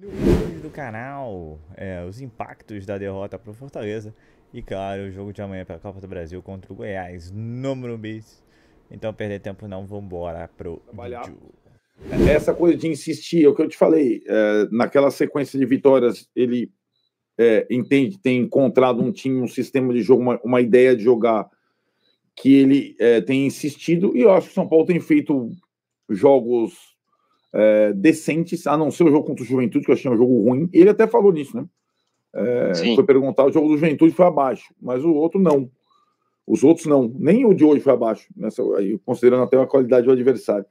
E no vídeo do canal, é, os impactos da derrota para o Fortaleza e, claro, o jogo de amanhã pela Copa do Brasil contra o Goiás no bis. Então, perder tempo não, vamos embora pro Trabalhar. vídeo. Essa coisa de insistir, é o que eu te falei, é, naquela sequência de vitórias, ele é, entende, tem encontrado um time, um sistema de jogo, uma, uma ideia de jogar que ele é, tem insistido, e eu acho que o São Paulo tem feito jogos é, decentes, a não ser o jogo contra o Juventude, que eu achei um jogo ruim. Ele até falou nisso, né? É, foi perguntar, o jogo do Juventude foi abaixo, mas o outro não. Os outros não, nem o de hoje foi abaixo, nessa, aí, considerando até a qualidade do adversário.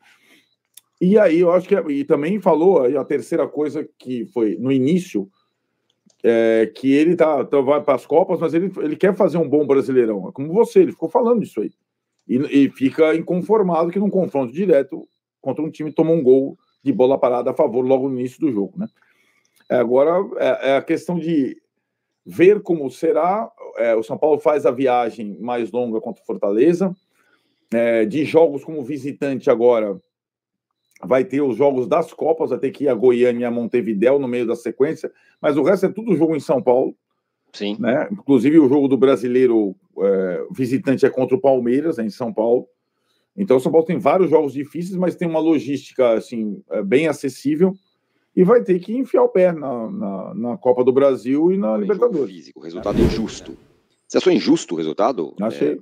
E aí eu acho que é, e também falou a terceira coisa que foi no início é, que ele tá, tá vai para as copas, mas ele, ele quer fazer um bom brasileirão, é como você, ele ficou falando isso aí e, e fica inconformado que num confronto direto contra um time tomou um gol de bola parada a favor logo no início do jogo. Né? É, agora é, é, a questão de ver como será. É, o São Paulo faz a viagem mais longa contra o Fortaleza. É, de jogos como visitante agora, vai ter os jogos das Copas, vai ter que ir a Goiânia e a Montevidéu no meio da sequência, mas o resto é tudo jogo em São Paulo. Sim. Né? Inclusive o jogo do brasileiro é, visitante é contra o Palmeiras, é em São Paulo. Então, o São Paulo tem vários jogos difíceis, mas tem uma logística assim é, bem acessível e vai ter que enfiar o pé na, na, na Copa do Brasil e na tem Libertadores. Físico, resultado é. injusto. Você achou injusto o resultado? Achei. É...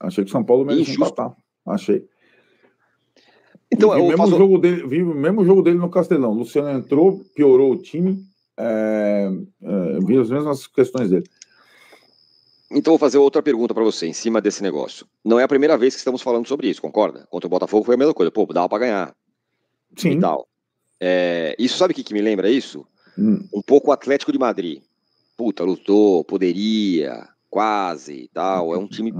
Achei que o São Paulo merece empatar. Achei. Então, é, vi, o mesmo faço... jogo dele, vi o mesmo jogo dele no Castelão. O Luciano entrou, piorou o time. É, é vi as mesmas questões dele. Então vou fazer outra pergunta para você em cima desse negócio. Não é a primeira vez que estamos falando sobre isso, concorda? Contra o Botafogo foi a mesma coisa. Pô, dava para ganhar. Sim. E tal. É, isso sabe o que, que me lembra isso? Hum. Um pouco o Atlético de Madrid. Puta, lutou, poderia, quase e tal. É um time.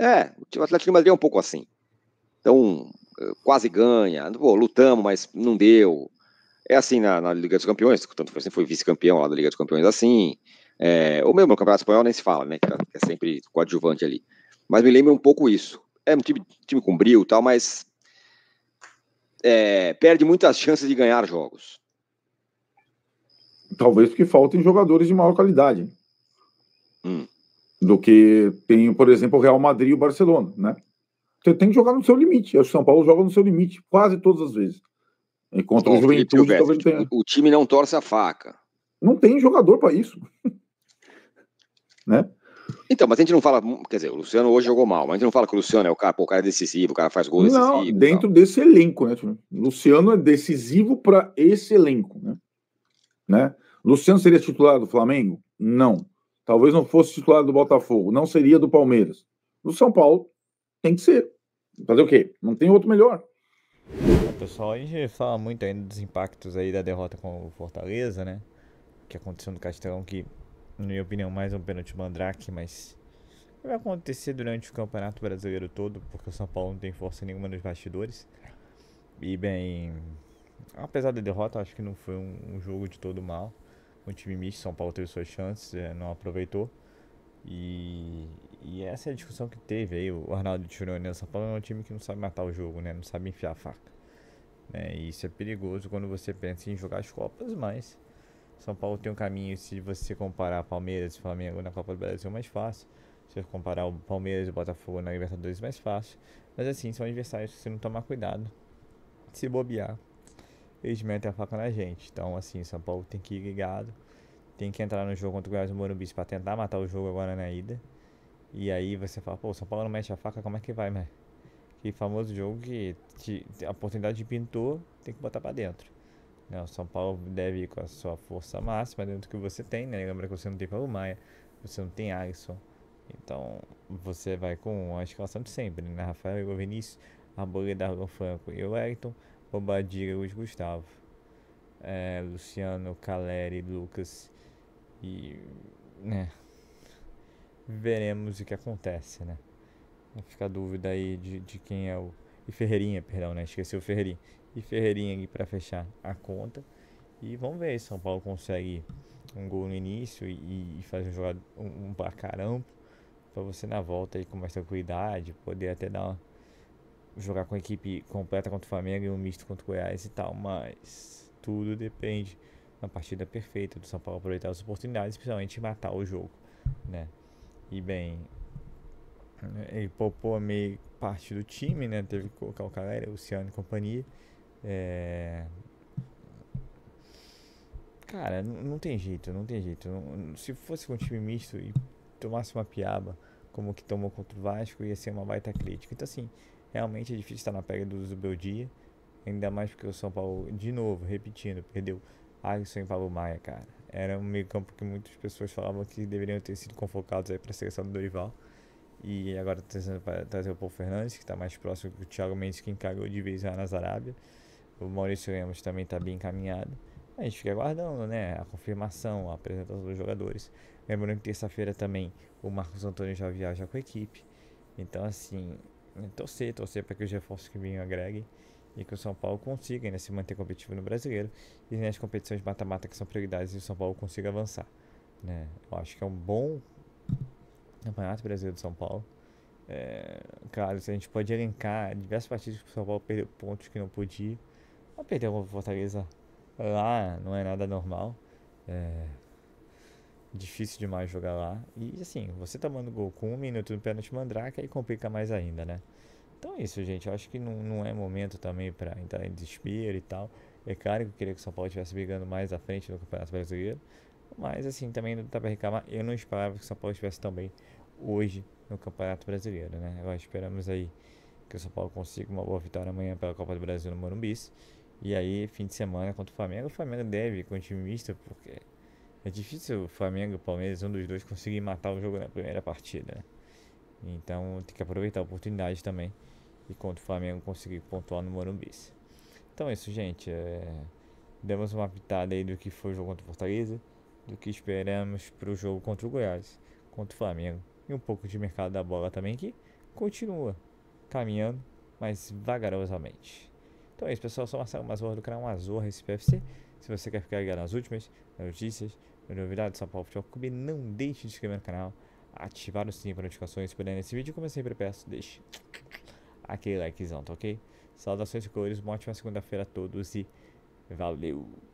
Ah. É, o Atlético de Madrid é um pouco assim. Então, eh, quase ganha. Pô, lutamos, mas não deu. É assim na, na Liga dos Campeões, tanto foi, assim, foi vice-campeão lá da Liga dos Campeões assim. É, ou mesmo o Campeonato Espanhol nem se fala, né? Que tá, é sempre coadjuvante ali. Mas me lembra um pouco isso. É um time, time com brilho e tal, mas é, perde muitas chances de ganhar jogos. Talvez porque faltem jogadores de maior qualidade. Hum. Do que tem, por exemplo, o Real Madrid e o Barcelona, né? Você tem que jogar no seu limite. O São Paulo joga no seu limite quase todas as vezes. Enquanto o Juventude. talvez tenha... o time não torce a faca. Não tem jogador para isso. né? Então, mas a gente não fala, quer dizer, o Luciano hoje jogou mal, mas a gente não fala que o Luciano é o cara, pô, o cara é decisivo, o cara faz gol decisivo. Não, dentro desse elenco, né? Tipo, Luciano é decisivo para esse elenco, né? né? Luciano seria titular do Flamengo? Não. Talvez não fosse titular do Botafogo, não seria do Palmeiras. Do São Paulo tem que ser. Fazer o quê? Não tem outro melhor. pessoal, a gente fala muito ainda dos impactos aí da derrota com o Fortaleza, né? Que aconteceu no Castelão que na minha opinião, mais um pênalti mandrake, mas vai acontecer durante o Campeonato Brasileiro todo, porque o São Paulo não tem força nenhuma nos bastidores. E bem, apesar da derrota, acho que não foi um, um jogo de todo mal. O time misto, São Paulo teve suas chances, é, não aproveitou. E, e essa é a discussão que teve aí. O Arnaldo tirou, né? O São Paulo é um time que não sabe matar o jogo, né? Não sabe enfiar a faca. Né? E isso é perigoso quando você pensa em jogar as Copas, mas são Paulo tem um caminho, se você comparar Palmeiras e Flamengo na Copa do Brasil, mais fácil. Se você comparar o Palmeiras e o Botafogo na Libertadores, mais fácil. Mas assim, são adversários que você não tomar cuidado. Se bobear, eles metem a faca na gente. Então, assim, São Paulo tem que ir ligado. Tem que entrar no jogo contra o Goiás e o Morumbi para tentar matar o jogo agora na ida. E aí você fala, pô, São Paulo não mexe a faca, como é que vai, né? Que famoso jogo que te, a oportunidade de pintor tem que botar para dentro. Né? O São Paulo deve ir com a sua força máxima dentro do que você tem, né? Lembra que você não tem Paulo Maia, você não tem Alisson. Então você vai com a escalação de sempre, né? Rafael Igor Vinícius, Arboleda, Arlon Franco e o Elton, Bobadilha, Luiz Gustavo, é, Luciano, Caleri, Lucas e. né? Veremos o que acontece, né? Não fica a dúvida aí de, de quem é o e Ferreirinha, perdão, né? Esqueci o Ferreirinha. E Ferreirinha aqui para fechar a conta. E vamos ver se São Paulo consegue um gol no início e, e fazer um, jogador um, um placar amplo para você na volta aí com mais tranquilidade, poder até dar uma, jogar com a equipe completa contra o Flamengo e um misto contra o Goiás e tal, mas tudo depende da partida perfeita do São Paulo aproveitar as oportunidades, principalmente matar o jogo, né? E bem, ele é, poupou meio parte do time, né? Teve que colocar o Calera, o Luciano e companhia. É... Cara, não, tem jeito, não tem jeito. se fosse com um time misto e tomasse uma piaba, como que tomou contra o Vasco, ia ser uma baita crítica. Então, assim, realmente é difícil estar na pega do Zubeldia. Ainda mais porque o São Paulo, de novo, repetindo, perdeu Alisson e Pablo Maia, cara. Era um meio campo que muitas pessoas falavam que deveriam ter sido convocados aí para a seleção do Dorival. E agora tentando tá trazer o Paul Fernandes, que está mais próximo do Thiago Mendes, que encarou de vez lá na Arábia. O Maurício Lemos também está bem encaminhado. A gente fica aguardando né, a confirmação, a apresentação dos jogadores. Lembrando que terça-feira também o Marcos Antônio já viaja com a equipe. Então, assim, torcer, torcer para que os reforços que vinham agreguem e que o São Paulo consiga né, se manter competitivo no brasileiro e nas competições mata-mata que são prioridades e o São Paulo consiga avançar. Né? Eu acho que é um bom Campeonato Brasileiro de São Paulo. É, cara, se a gente pode elencar diversas partidas que o São Paulo perdeu pontos que não podia. Mas perder uma Fortaleza lá não é nada normal. É difícil demais jogar lá. E assim, você tomando gol com um minuto no pênalti mandrake, aí complica mais ainda, né? Então é isso, gente. Eu acho que não, não é momento também para entrar em desespero e tal. É claro que eu queria que o São Paulo estivesse brigando mais à frente no Campeonato Brasileiro. Mas assim, também não dá pra reclamar. Eu não esperava que o São Paulo estivesse tão bem hoje no Campeonato Brasileiro, né? Agora esperamos aí que o São Paulo consiga uma boa vitória amanhã pela Copa do Brasil no Morumbi. E aí, fim de semana contra o Flamengo, o Flamengo deve continuar o time misto, porque é difícil o Flamengo e o Palmeiras, um dos dois, conseguir matar o jogo na primeira partida. Né? Então tem que aproveitar a oportunidade também e contra o Flamengo conseguir pontuar no Morumbi. Então é isso, gente. É... Demos uma pitada aí do que foi o jogo contra o Fortaleza do que esperamos para o jogo contra o Goiás, contra o Flamengo. E um pouco de mercado da bola também que continua caminhando, mas vagarosamente. Então é isso, pessoal. Eu sou Marcelo Mazorra do canal Azorra SPFC. Se você quer ficar ligado nas últimas notícias, novidades do São Paulo Futebol Clube, não deixe de se inscrever no canal, ativar o sininho para notificações, se puder é nesse vídeo. Como eu sempre peço, deixe aquele likezão, tá ok? Saudações e cores, uma ótima segunda-feira a todos e valeu!